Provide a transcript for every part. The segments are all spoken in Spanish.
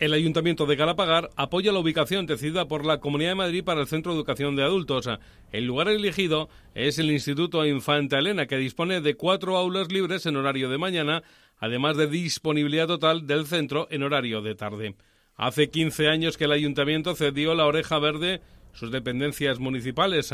El Ayuntamiento de Galapagar apoya la ubicación decidida por la Comunidad de Madrid para el Centro de Educación de Adultos. El lugar elegido es el Instituto Infanta Elena, que dispone de cuatro aulas libres en horario de mañana, además de disponibilidad total del centro en horario de tarde. Hace 15 años que el Ayuntamiento cedió la oreja verde sus dependencias municipales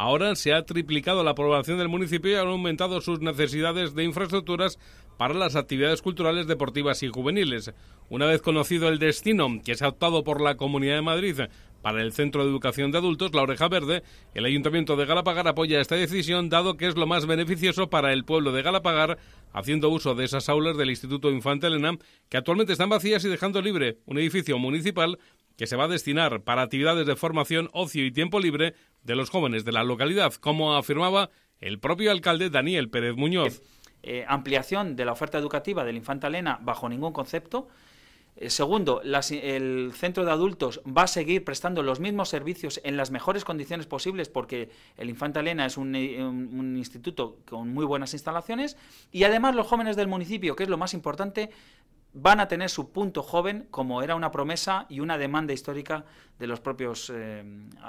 Ahora se ha triplicado la población del municipio y han aumentado sus necesidades de infraestructuras para las actividades culturales, deportivas y juveniles. Una vez conocido el destino que se ha optado por la Comunidad de Madrid para el Centro de Educación de Adultos, La Oreja Verde, el Ayuntamiento de Galapagar apoya esta decisión, dado que es lo más beneficioso para el pueblo de Galapagar, haciendo uso de esas aulas del Instituto Infante Elena, que actualmente están vacías y dejando libre un edificio municipal que se va a destinar para actividades de formación, ocio y tiempo libre de los jóvenes de la localidad, como afirmaba el propio alcalde Daniel Pérez Muñoz. Eh, eh, ampliación de la oferta educativa del Infanta Elena bajo ningún concepto. Eh, segundo, el centro de adultos va a seguir prestando los mismos servicios en las mejores condiciones posibles porque el Infanta Elena es un, instituto con muy buenas instalaciones y además los jóvenes del municipio, que es lo más importante, van a tener su punto joven, como era una promesa y una demanda histórica de los propios eh,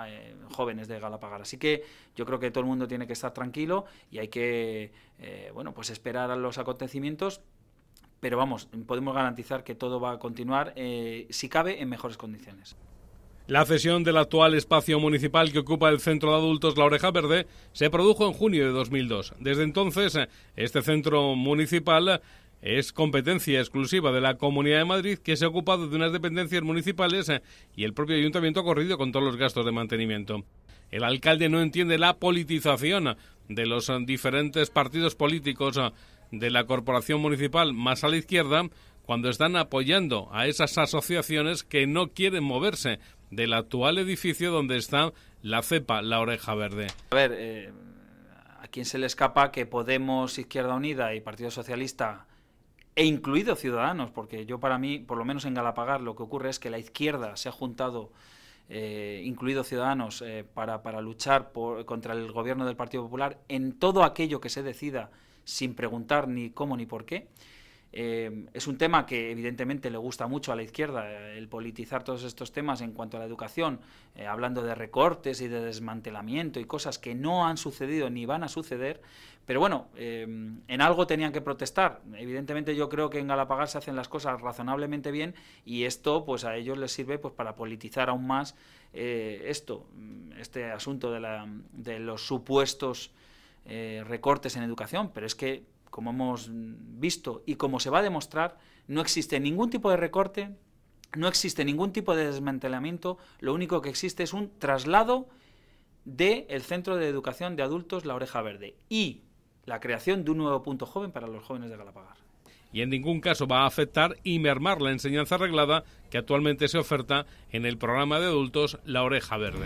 eh, jóvenes de Galapagar. Así que yo creo que todo el mundo tiene que estar tranquilo y hay que eh, bueno, pues esperar a los acontecimientos. Pero vamos, podemos garantizar que todo va a continuar, si cabe, en mejores condiciones. La cesión del actual espacio municipal que ocupa el Centro de Adultos La Oreja Verde se produjo en junio de 2002. Desde entonces, este centro municipal es competencia exclusiva de la Comunidad de Madrid, que se ha ocupado de unas dependencias municipales eh, y el propio ayuntamiento ha corrido con todos los gastos de mantenimiento. El alcalde no entiende la politización de los eh, diferentes partidos políticos eh, de la corporación municipal más a la izquierda cuando están apoyando a esas asociaciones que no quieren moverse del actual edificio donde está la cepa, la oreja verde. A ver, ¿a quién se le escapa que Podemos, Izquierda Unida y Partido Socialista e incluido Ciudadanos, porque yo para mí, por lo menos en Galapagar, lo que ocurre es que la izquierda se ha juntado, eh, incluido Ciudadanos, eh, para, para, luchar contra el gobierno del Partido Popular en todo aquello que se decida sin preguntar ni cómo ni por qué. Em, es un tema que evidentemente le gusta mucho a la izquierda, eh, el politizar todos estos temas en cuanto a la educación, eh, hablando de recortes y de desmantelamiento y cosas que no han sucedido ni van a suceder, pero bueno, em, en algo tenían que protestar. Evidentemente yo creo que en Galapagar se hacen las cosas razonablemente bien y esto pues a ellos les sirve pues para politizar aún más eh, esto, mm, este asunto de, de los supuestos recortes en educación, pero es que como hemos visto y como se va a demostrar, no existe ningún tipo de recorte, no existe ningún tipo de desmantelamiento, lo único que existe es un traslado del Centro de Educación de Adultos La Oreja Verde y la creación de un nuevo punto joven para los jóvenes de Galapagar. Y en ningún caso va a afectar y mermar la enseñanza arreglada que actualmente se oferta en el programa de adultos La Oreja Verde.